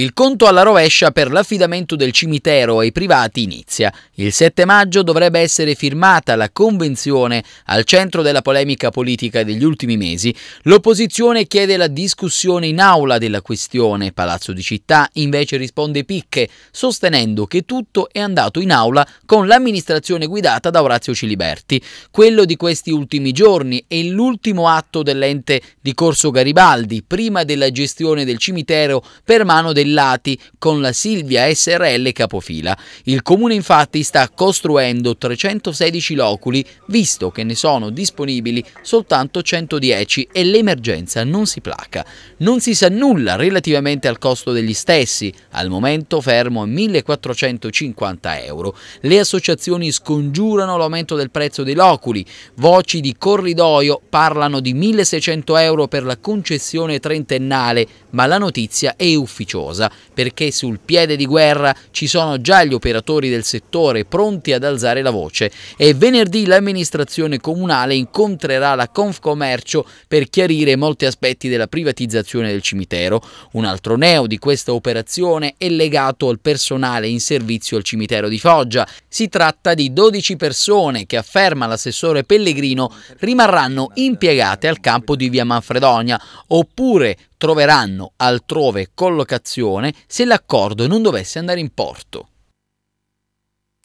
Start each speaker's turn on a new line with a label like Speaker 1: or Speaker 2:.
Speaker 1: Il conto alla rovescia per l'affidamento del cimitero ai privati inizia. Il 7 maggio dovrebbe essere firmata la convenzione al centro della polemica politica degli ultimi mesi. L'opposizione chiede la discussione in aula della questione. Palazzo di Città invece risponde picche, sostenendo che tutto è andato in aula con l'amministrazione guidata da Orazio Ciliberti. Quello di questi ultimi giorni è l'ultimo atto dell'ente di Corso Garibaldi, prima della gestione del cimitero per mano del Casellati con la Silvia SRL capofila. Il comune infatti sta costruendo 316 loculi visto che ne sono disponibili soltanto 110 e l'emergenza non si placa. Non si sa nulla relativamente al costo degli stessi, al momento fermo a 1450 euro. Le associazioni scongiurano l'aumento del prezzo dei loculi, voci di corridoio parlano di 1600 euro per la concessione trentennale, ma la notizia è ufficiosa cosa perché sul piede di guerra ci sono già gli operatori del settore pronti ad alzare la voce e venerdì l'amministrazione comunale incontrerà la Confcommercio per chiarire molti aspetti della privatizzazione del cimitero. Un altro neo di questa operazione è legato al personale in servizio al cimitero di Foggia. Si tratta di 12 persone che, afferma l'assessore Pellegrino, rimarranno impiegate al campo di via Manfredonia oppure troveranno altrove collocazione se l'accordo non dovesse andare in porto.